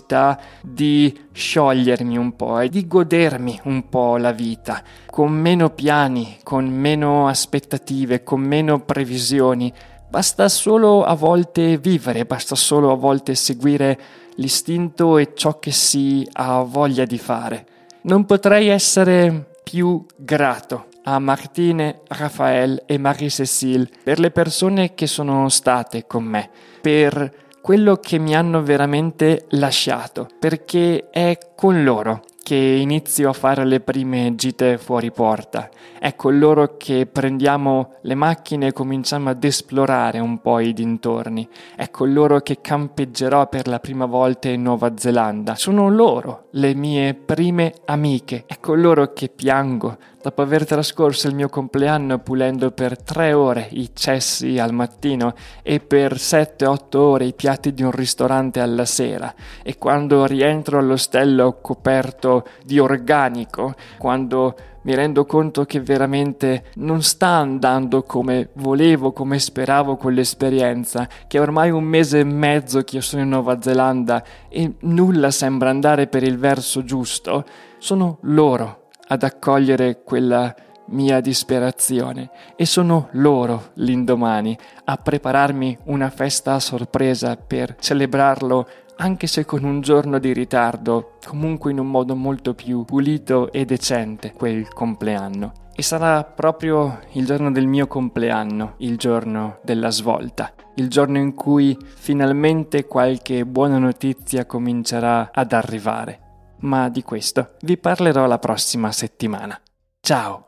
capacità di sciogliermi un po' e di godermi un po' la vita, con meno piani, con meno aspettative, con meno previsioni. Basta solo a volte vivere, basta solo a volte seguire l'istinto e ciò che si ha voglia di fare. Non potrei essere più grato a Martine, Raffaele e Marie-Cécile per le persone che sono state con me, per quello che mi hanno veramente lasciato, perché è con loro che inizio a fare le prime gite fuori porta. È con ecco, loro che prendiamo le macchine e cominciamo ad esplorare un po' i dintorni. È con ecco, loro che campeggerò per la prima volta in Nuova Zelanda. Sono loro le mie prime amiche. È con ecco, loro che piango, Dopo aver trascorso il mio compleanno pulendo per tre ore i cessi al mattino e per 7-8 ore i piatti di un ristorante alla sera, e quando rientro all'ostello coperto di organico, quando mi rendo conto che veramente non sta andando come volevo, come speravo quell'esperienza, che è ormai un mese e mezzo che io sono in Nuova Zelanda e nulla sembra andare per il verso giusto, sono loro ad accogliere quella mia disperazione e sono loro l'indomani a prepararmi una festa a sorpresa per celebrarlo anche se con un giorno di ritardo, comunque in un modo molto più pulito e decente quel compleanno. E sarà proprio il giorno del mio compleanno, il giorno della svolta, il giorno in cui finalmente qualche buona notizia comincerà ad arrivare ma di questo vi parlerò la prossima settimana. Ciao!